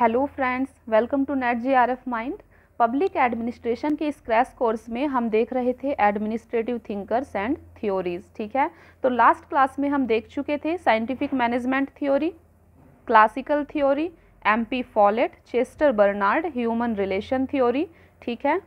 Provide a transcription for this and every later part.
Hello friends welcome to NET J R F mind public administration के इस crash course में हम देख रहे थे एडमिनिस्ट्रेटिव थिंकर्स एंड थियोरीज ठीक है तो लास्ट क्लास में हम देख चुके थे scientific management theory classical theory M P Follett Chester Barnard human relation theory ठीक है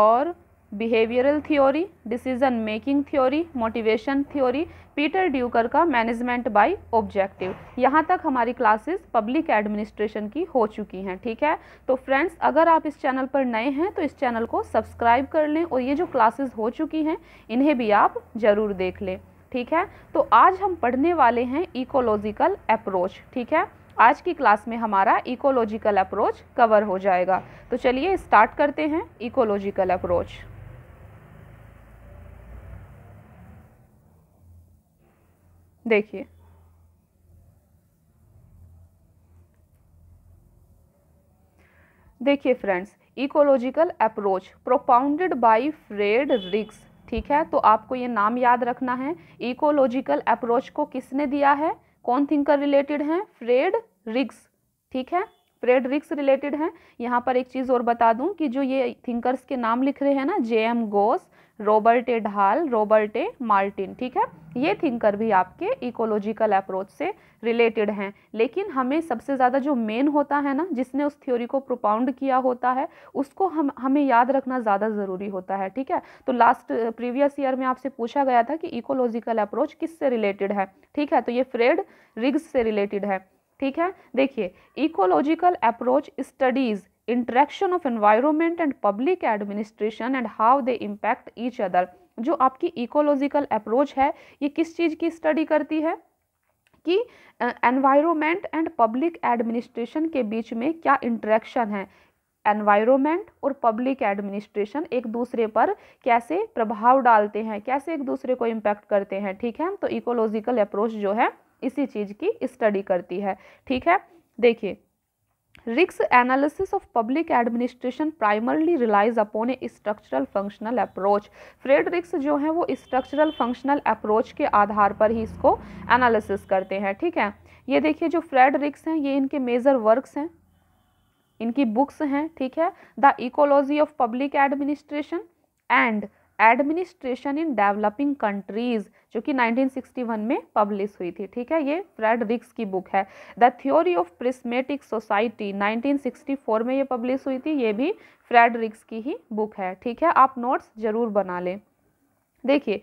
और behavioural theory decision making theory motivation theory Peter Drucker का मैनेजमेंट बाय ऑब्जेक्टिव यहाँ तक हमारी क्लासेस पब्लिक एडमिनिस्ट्रेशन की हो चुकी हैं ठीक है तो फ्रेंड्स अगर आप इस चैनल पर नए हैं तो इस चैनल को सब्सक्राइब कर लें और ये जो क्लासेस हो चुकी हैं इन्हें भी आप ज़रूर देख लें ठीक है तो आज हम पढ़ने वाले हैं इकोलॉजिकल अप्रोच ठीक है आज की क्लास में हमारा इकोलॉजिकल अप्रोच कवर हो जाएगा तो चलिए स्टार्ट करते हैं इकोलॉजिकल अप्रोच देखिए देखिए friends ecological approach propounded by Fred Riggs ठीक है तो आपको ये नाम याद रखना है इकोलॉजिकल अप्रोच को किसने दिया है कौन थिंकर रिलेटेड हैं फ्रेड रिक्स ठीक है फ्रेड रिक्स रिलेटेड हैं यहाँ पर एक चीज़ और बता दूं कि जो ये थिंकर्स के नाम लिख रहे हैं ना जे एम गोस रॉबर्ट ए ढाल रॉबर्ट ए मार्टिन ठीक है ये थिंकर भी आपके इकोलॉजिकल अप्रोच से रिलेटेड हैं लेकिन हमें सबसे ज़्यादा जो मेन होता है ना जिसने उस थ्योरी को प्रोपाउंड किया होता है उसको हम हमें याद रखना ज़्यादा ज़रूरी होता है ठीक है तो लास्ट प्रीवियस ईयर में आपसे पूछा गया था कि इकोलॉजिकल अप्रोच किस से रिलेटेड है ठीक है तो ये फ्रेड रिग्स से रिलेटेड है ठीक है देखिए ecological approach studies interaction of environment and public administration and how they impact each other जो आपकी इकोलॉजिकल अप्रोच है ये किस चीज़ की स्टडी करती है कि एनवायरमेंट एंड पब्लिक एडमिनिस्ट्रेशन के बीच में क्या इंट्रैक्शन है एनवायरमेंट और पब्लिक एडमिनिस्ट्रेशन एक दूसरे पर कैसे प्रभाव डालते हैं कैसे एक दूसरे को इम्पैक्ट करते हैं ठीक है तो इकोलॉजिकल अप्रोच जो है इसी चीज़ की स्टडी करती है ठीक है देखिए Rick's analysis of public administration primarily relies upon a structural functional approach. Fred Ricks जो है वो structural functional approach के आधार पर ही इसको analysis करते हैं ठीक है ये देखिए जो फ्रेड रिक्स हैं ये इनके मेजर वर्क्स हैं इनकी बुक्स हैं ठीक है the ecology of public administration and administration in developing countries जो कि 1961 में पब्लिश हुई थी ठीक है ये फ्रेड रिक्स की बुक है the theory of prismatic society 1964 में ये पब्लिश हुई थी ये भी फ्रेड रिक्स की ही बुक है ठीक है आप नोट्स जरूर बना लें देखिए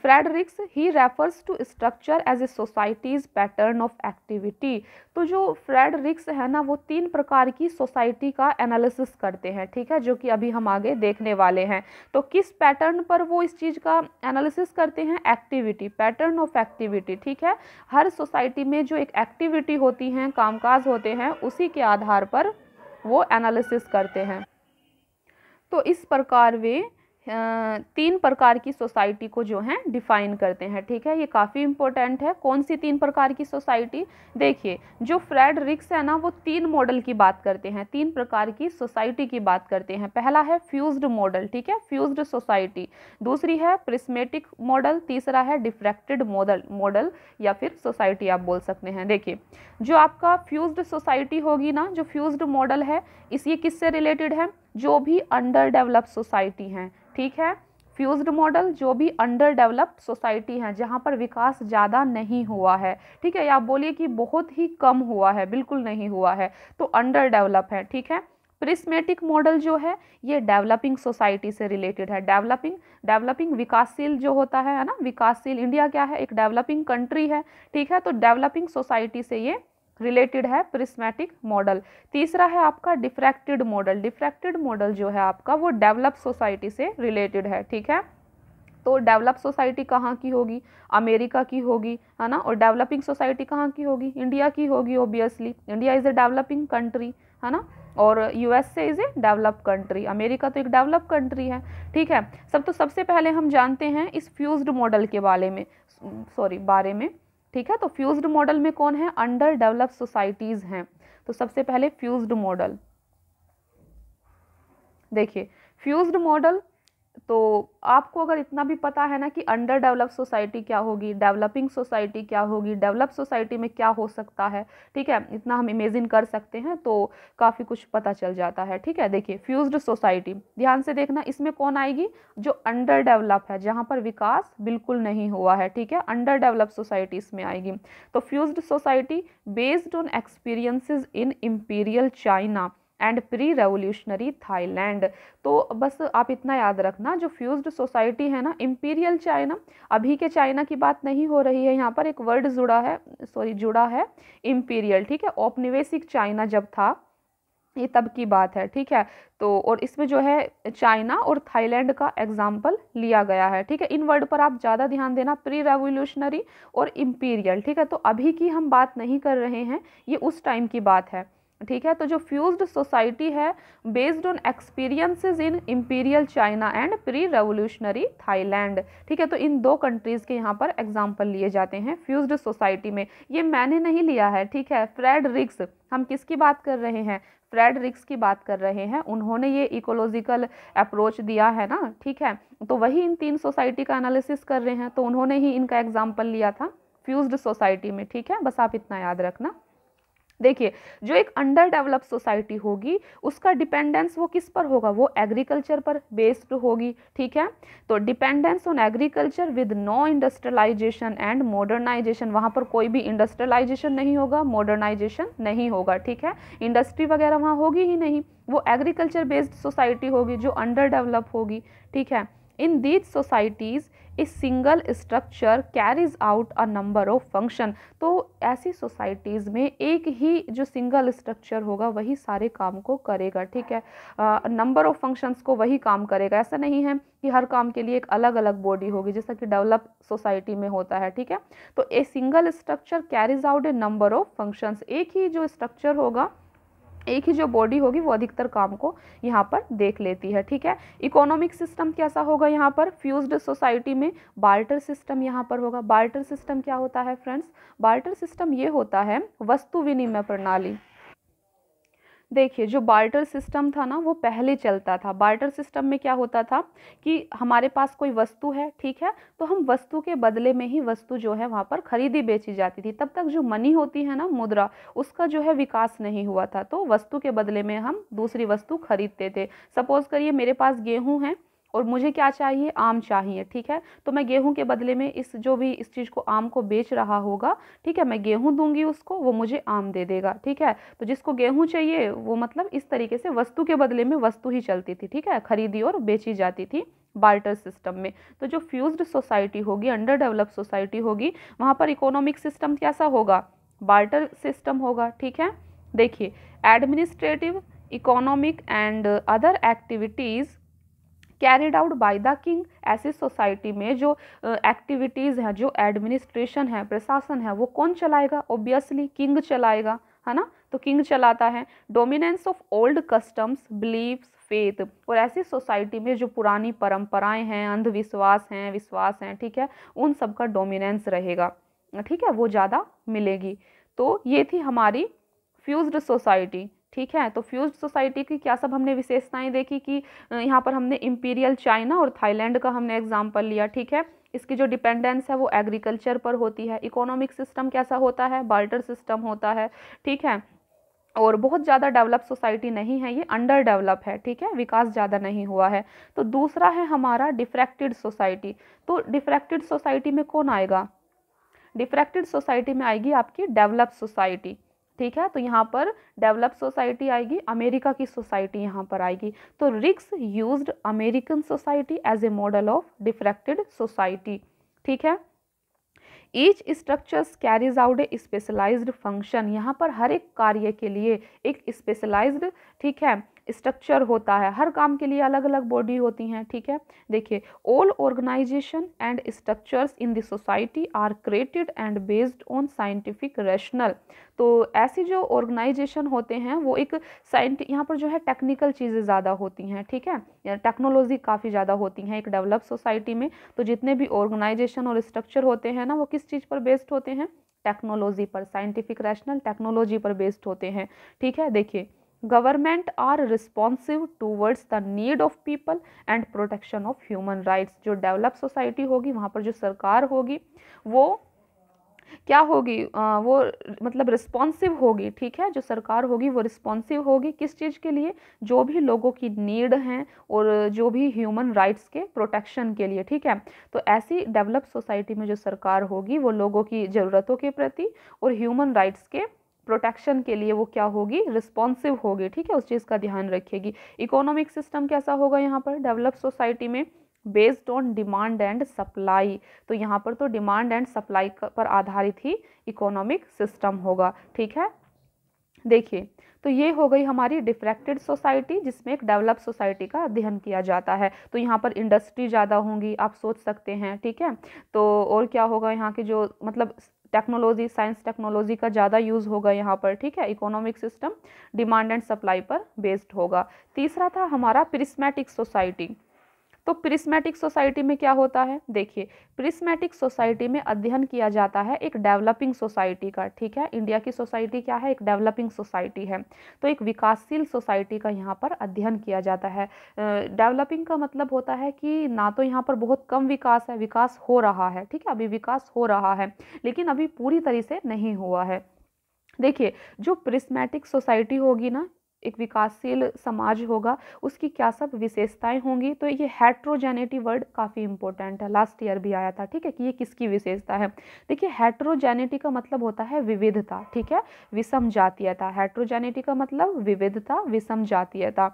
Fred Riggs he refers to structure as a society's pattern of activity तो जो फ्रेडरिक्स है ना वो तीन प्रकार की सोसाइटी का एनालिसिस करते हैं ठीक है जो कि अभी हम आगे देखने वाले हैं तो किस पैटर्न पर वो इस चीज़ का एनालिसिस करते हैं एक्टिविटी पैटर्न ऑफ एक्टिविटी ठीक है हर सोसाइटी में जो एक एक्टिविटी होती हैं कामकाज होते हैं उसी के आधार पर वो एनालिसिस करते हैं तो इस प्रकार वे तीन प्रकार की सोसाइटी को जो है डिफाइन करते हैं ठीक है ये काफ़ी इम्पोर्टेंट है कौन सी तीन प्रकार की सोसाइटी देखिए जो फ्रेड रिक्स है ना वो तीन मॉडल की बात करते हैं तीन प्रकार की सोसाइटी की बात करते हैं पहला है फ्यूज्ड मॉडल ठीक है फ्यूज्ड सोसाइटी दूसरी है प्रिस्मेटिक मॉडल तीसरा है डिफ्रैक्टेड मॉडल मॉडल या फिर सोसाइटी आप बोल सकते हैं देखिए जो आपका फ्यूज्ड सोसाइटी होगी ना जो फ्यूज्ड मॉडल है इस ये किससे रिलेटेड है जो भी अंडर डेवलप सोसाइटी हैं ठीक है फ्यूज्ड मॉडल जो भी अंडर डेवलप सोसाइटी हैं जहाँ पर विकास ज़्यादा नहीं हुआ है ठीक है या बोलिए कि बहुत ही कम हुआ है बिल्कुल नहीं हुआ है तो अंडर डेवलप है ठीक है प्रिस्मेटिक मॉडल जो है ये डेवलपिंग सोसाइटी से रिलेटेड है डेवलपिंग डेवलपिंग विकासशील जो होता है ना विकासशील इंडिया क्या है एक डेवलपिंग कंट्री है ठीक है तो डेवलपिंग सोसाइटी से ये रिलेटेड है प्रिस्मेटिक मॉडल तीसरा है आपका डिफ्रैक्टेड मॉडल डिफ्रैक्टेड मॉडल जो है आपका वो डेवलप सोसाइटी से रिलेटेड है ठीक है तो डेवलप सोसाइटी कहाँ की होगी अमेरिका की होगी है ना और डेवलपिंग सोसाइटी कहाँ की होगी इंडिया की होगी obviously India is a developing country है ना और USA is a develop country America तो एक डेवलप कंट्री है ठीक है सब तो सबसे पहले हम जानते हैं इस फ्यूज्ड मॉडल के बारे में सॉरी बारे में ठीक है तो फ्यूज्ड मॉडल में कौन है अंडर डेवलप सोसाइटीज़ हैं तो सबसे पहले फ्यूज्ड मॉडल देखिए फ्यूज्ड मॉडल तो आपको अगर इतना भी पता है ना कि अंडर डेवलप सोसाइटी क्या होगी डेवलपिंग सोसाइटी क्या होगी डेवलप सोसाइटी में क्या हो सकता है ठीक है इतना हम इमेजिन कर सकते हैं तो काफ़ी कुछ पता चल जाता है ठीक है देखिए फ्यूज्ड सोसाइटी ध्यान से देखना इसमें कौन आएगी जो अंडर डेवलप है जहाँ पर विकास बिल्कुल नहीं हुआ है ठीक है अंडर डेवलप सोसाइटी इसमें आएगी तो fused society based on experiences in imperial China and pre revolutionary Thailand तो बस आप इतना याद रखना जो फ्यूज्ड सोसाइटी है ना इम्पीरियल चाइना अभी के चाइना की बात नहीं हो रही है यहाँ पर एक वर्ड जुड़ा है सॉरी जुड़ा है इम्पीरियल ठीक है औपनिवेशिक चाइना जब था ये तब की बात है ठीक है तो और इसमें जो है चाइना और थाईलैंड का एग्जाम्पल लिया गया है ठीक है इन वर्ड पर आप ज़्यादा ध्यान देना प्री रेवोल्यूशनरी और इम्पीरियल ठीक है तो अभी की हम बात नहीं कर रहे हैं ये उस टाइम की बात है ठीक है तो जो फ्यूज्ड सोसाइटी है based on experiences in imperial China and pre revolutionary Thailand ठीक है तो इन दो कंट्रीज़ के यहाँ पर एग्जाम्पल लिए जाते हैं फ्यूज्ड सोसाइटी में ये मैंने नहीं लिया है ठीक है फ्रेड रिक्स हम किसकी बात कर रहे हैं फ्रेड रिक्स की बात कर रहे हैं उन्होंने ये इकोलॉजिकल अप्रोच दिया है ना ठीक है तो वही इन तीन सोसाइटी का एनालिसिस कर रहे हैं तो उन्होंने ही इनका एग्जाम्पल लिया था फ्यूज्ड सोसाइटी में ठीक है बस आप इतना याद रखना देखिए जो एक अंडर डेवलप सोसाइटी होगी उसका डिपेंडेंस वो किस पर होगा वो एग्रीकल्चर पर बेस्ड होगी ठीक है तो dependence on agriculture with no industrialisation and modernisation वहाँ पर कोई भी इंडस्ट्रियलाइजेशन नहीं होगा मॉडर्नाइजेशन नहीं होगा ठीक है इंडस्ट्री वगैरह वहाँ होगी ही नहीं वो एग्रीकल्चर बेस्ड सोसाइटी होगी जो अंडर डेवलप होगी ठीक है in these societies a single structure carries out a number of function तो ऐसी सोसाइटीज़ में एक ही जो सिंगल स्ट्रक्चर होगा वही सारे काम को करेगा ठीक है नंबर ऑफ फंक्शंस को वही काम करेगा ऐसा नहीं है कि हर काम के लिए एक अलग अलग बॉडी होगी जैसा कि डेवलप सोसाइटी में होता है ठीक है तो a single structure carries out a number of functions एक ही जो स्ट्रक्चर होगा एक ही जो बॉडी होगी वो अधिकतर काम को यहाँ पर देख लेती है ठीक है इकोनॉमिक सिस्टम कैसा होगा यहाँ पर फ्यूज्ड सोसाइटी में बार्टर सिस्टम यहाँ पर होगा बार्टर सिस्टम क्या होता है फ्रेंड्स बार्टर सिस्टम ये होता है वस्तु विनिमय प्रणाली देखिए जो बार्टर सिस्टम था ना वो पहले चलता था बार्टर सिस्टम में क्या होता था कि हमारे पास कोई वस्तु है ठीक है तो हम वस्तु के बदले में ही वस्तु जो है वहाँ पर खरीदी बेची जाती थी तब तक जो मनी होती है ना मुद्रा उसका जो है विकास नहीं हुआ था तो वस्तु के बदले में हम दूसरी वस्तु खरीदते थे सपोज़ करिए मेरे पास गेहूँ है और मुझे क्या चाहिए आम चाहिए ठीक है तो मैं गेहूं के बदले में इस जो भी इस चीज़ को आम को बेच रहा होगा ठीक है मैं गेहूं दूंगी उसको वो मुझे आम दे देगा ठीक है तो जिसको गेहूं चाहिए वो मतलब इस तरीके से वस्तु के बदले में वस्तु ही चलती थी ठीक है खरीदी और बेची जाती थी बार्टर सिस्टम में तो जो फ्यूज्ड सोसाइटी होगी अंडर डेवलप सोसाइटी होगी वहाँ पर इकोनॉमिक सिस्टम कैसा होगा बार्टर सिस्टम होगा ठीक है देखिए administrative economic and other activities carried out by the king ऐसी सोसाइटी में जो एक्टिविटीज़ हैं जो एडमिनिस्ट्रेशन है प्रशासन है वो कौन चलाएगा ओब्वियसली किंग चलाएगा है ना तो किंग चलाता है dominance of old customs beliefs faith और ऐसी सोसाइटी में जो पुरानी परंपराएं हैं अंधविश्वास हैं विश्वास हैं ठीक है उन सब का डोमिनेंस रहेगा ठीक है वो ज़्यादा मिलेगी तो ये थी हमारी फ्यूज्ड सोसाइटी ठीक है तो फ्यूज्ड सोसाइटी की क्या सब हमने विशेषताएं देखी कि यहाँ पर हमने इम्पीरियल चाइना और थाईलैंड का हमने एग्जाम्पल लिया ठीक है इसकी जो डिपेंडेंस है वो एग्रीकल्चर पर होती है इकोनॉमिक सिस्टम कैसा होता है बार्टर सिस्टम होता है ठीक है और बहुत ज़्यादा डेवलप सोसाइटी नहीं है ये अंडर डेवलप है ठीक है विकास ज़्यादा नहीं हुआ है तो दूसरा है हमारा डिफ्रैक्टेड सोसाइटी तो डिफ्रैक्टेड सोसाइटी में कौन आएगा डिफ्रैक्टेड सोसाइटी में आएगी आपकी डेवलप सोसाइटी ठीक है तो यहाँ पर डेवलप सोसाइटी आएगी अमेरिका की सोसाइटी यहाँ पर आएगी तो Riggs used American society as a model of diffracted society ठीक है each structures carries out a specialised function यहाँ पर हर एक कार्य के लिए एक स्पेशलाइज्ड ठीक है स्ट्रक्चर होता है हर काम के लिए अलग अलग बॉडी होती हैं ठीक है देखिए all organisation and structures in the society are created and based on scientific rational तो ऐसी जो ऑर्गेनाइजेशन होते हैं वो एक साइंटि यहाँ पर जो है टेक्निकल चीज़ें ज़्यादा होती हैं ठीक है टेक्नोलॉजी काफ़ी ज़्यादा होती हैं एक डेवलप सोसाइटी में तो जितने भी ऑर्गेनाइजेशन और स्ट्रक्चर होते हैं ना वो किस चीज़ पर बेस्ड होते हैं टेक्नोलॉजी पर साइंटिफिक रैशनल टेक्नोलॉजी पर बेस्ड होते हैं ठीक है देखिए government are responsive towards the need of people and protection of human rights जो डेवलप सोसाइटी होगी वहाँ पर जो सरकार होगी वो क्या होगी आ, वो मतलब रिस्पॉन्सिव होगी ठीक है जो सरकार होगी वो रिस्पॉन्सिव होगी किस चीज़ के लिए जो भी लोगों की नीड हैं और जो भी ह्यूमन राइट्स के प्रोटेक्शन के लिए ठीक है तो ऐसी डेवलप सोसाइटी में जो सरकार होगी वो लोगों की ज़रूरतों के प्रति और ह्यूमन राइट्स के प्रोटेक्शन के लिए वो क्या होगी रिस्पॉन्सिव होगी ठीक है उस चीज़ का ध्यान रखेगी इकोनॉमिक सिस्टम कैसा होगा यहाँ पर डेवलप सोसाइटी में based on demand and supply तो यहाँ पर तो डिमांड एंड सप्लाई पर आधारित ही इकोनॉमिक सिस्टम होगा ठीक है देखिए तो ये हो गई हमारी डिफ्रैक्टेड सोसाइटी जिसमें एक डेवलप सोसाइटी का अध्ययन किया जाता है तो यहाँ पर इंडस्ट्री ज़्यादा होंगी आप सोच सकते हैं ठीक है तो और क्या होगा यहाँ के जो मतलब टेक्नोलॉजी साइंस टेक्नोलॉजी का ज़्यादा यूज़ होगा यहाँ पर ठीक है economic system demand and supply पर बेस्ड होगा तीसरा था हमारा प्रिस्मेटिक सोसाइटी तो प्रिस्मेटिक सोसाइटी में क्या होता है देखिए प्रिस्मेटिक सोसाइटी में अध्ययन किया जाता है एक डेवलपिंग सोसाइटी का ठीक है इंडिया की सोसाइटी क्या है एक डेवलपिंग सोसाइटी है तो एक विकासशील सोसाइटी का यहाँ पर अध्ययन किया जाता है डेवलपिंग का मतलब होता है कि ना तो यहाँ पर बहुत कम विकास है विकास हो रहा है ठीक है अभी विकास हो रहा है लेकिन अभी पूरी तरह से नहीं हुआ है देखिए जो प्रिस्मेटिक सोसाइटी होगी ना एक विकासशील समाज होगा उसकी क्या सब विशेषताएं होंगी तो ये हेट्रोजेनेटी वर्ड काफ़ी इंपॉर्टेंट है लास्ट ईयर भी आया था ठीक है कि ये किसकी विशेषता है देखिए हेट्रोजेनेटी का मतलब होता है विविधता ठीक है विषम जातीयता हेट्रोजेनेटी का मतलब विविधता विषम जातीयता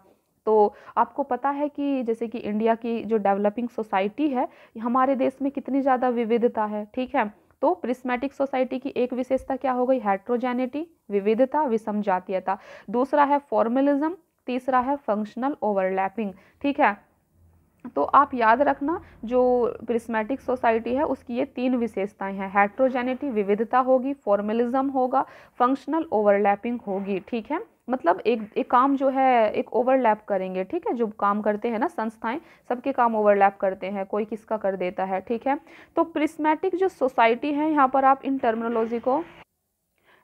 तो आपको पता है कि जैसे कि इंडिया की जो डेवलपिंग सोसाइटी है हमारे देश में कितनी ज़्यादा विविधता है ठीक है तो प्रिस्मेटिक सोसाइटी की एक विशेषता क्या हो गई हेट्रोजेनिटी विविधता विषम जातीयता दूसरा है फॉर्मलिज्म तीसरा है फंक्शनल ओवरलैपिंग ठीक है तो आप याद रखना जो प्रिस्मेटिक सोसाइटी है उसकी ये तीन विशेषताएं हैं हेट्रोजेनिटी विविधता होगी फॉर्मलिज्म होगा फंक्शनल ओवरलैपिंग होगी ठीक है मतलब एक एक काम जो है एक ओवरलैप करेंगे ठीक है जो काम करते हैं ना संस्थाएं सबके काम ओवरलैप करते हैं कोई किसका कर देता है ठीक है तो प्रिस्मेटिक जो सोसाइटी है यहाँ पर आप इन टर्मिनोलॉजी को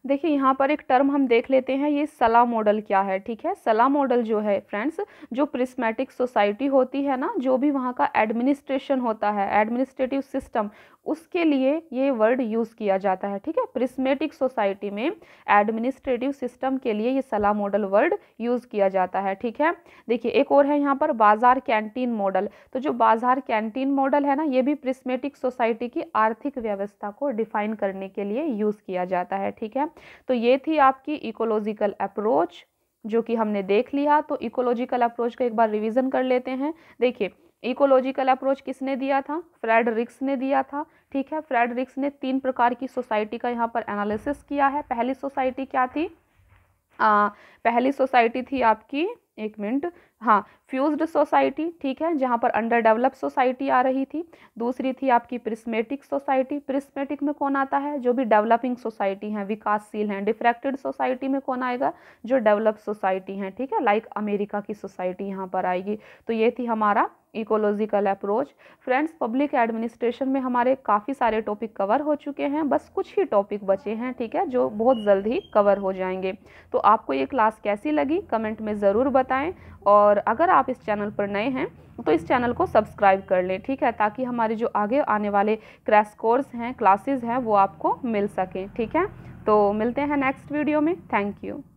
देखिए यहाँ पर एक टर्म हम देख लेते हैं ये सलाह मॉडल क्या है ठीक है सलाह मॉडल जो है फ्रेंड्स जो प्रिस्मेटिक सोसाइटी होती है ना जो भी वहाँ का एडमिनिस्ट्रेशन होता है एडमिनिस्ट्रेटिव सिस्टम उसके लिए ये वर्ड यूज़ किया जाता है ठीक है प्रिस्मेटिक सोसाइटी में एडमिनिस्ट्रेटिव सिस्टम के लिए ये सलाह मॉडल वर्ड यूज़ किया जाता है ठीक है देखिए एक और है यहाँ पर बाजार कैंटीन मॉडल तो जो बाजार कैंटीन मॉडल है ना ये भी प्रिस्मेटिक सोसाइटी की आर्थिक व्यवस्था को डिफाइन करने के लिए यूज़ किया जाता है ठीक है तो ये थी आपकी इकोलॉजिकल अप्रोच जो कि हमने देख लिया तो इकोलॉजिकल अप्रोच का एक बार रिवीजन कर लेते हैं देखिए इकोलॉजिकल अप्रोच किसने दिया था फ्रेड रिक्स ने दिया था ठीक है फ्रेड रिक्स ने तीन प्रकार की सोसाइटी का यहाँ पर एनालिसिस किया है पहली सोसाइटी क्या थी आ, पहली सोसाइटी थी आपकी एक मिनट हाँ फ्यूज्ड सोसाइटी ठीक है जहाँ पर अंडर डेवलप सोसाइटी आ रही थी दूसरी थी आपकी प्रिस्मेटिक सोसाइटी प्रिस्मेटिक में कौन आता है जो भी डेवलपिंग सोसाइटी हैं विकासशील हैं डिफ्रैक्टेड सोसाइटी में कौन आएगा जो डेवलप सोसाइटी हैं ठीक है लाइक अमेरिका की सोसाइटी यहाँ पर आएगी तो ये थी हमारा ecological approach friends public administration में हमारे काफ़ी सारे टॉपिक कवर हो चुके हैं बस कुछ ही टॉपिक बचे हैं ठीक है जो बहुत जल्द ही कवर हो जाएंगे तो आपको ये क्लास कैसी लगी कमेंट में ज़रूर बताएं और और अगर आप इस चैनल पर नए हैं तो इस चैनल को सब्सक्राइब कर लें ठीक है ताकि हमारे जो आगे आने वाले क्रैश कोर्स हैं क्लासेस हैं वो आपको मिल सकें ठीक है तो मिलते हैं नेक्स्ट वीडियो में थैंक यू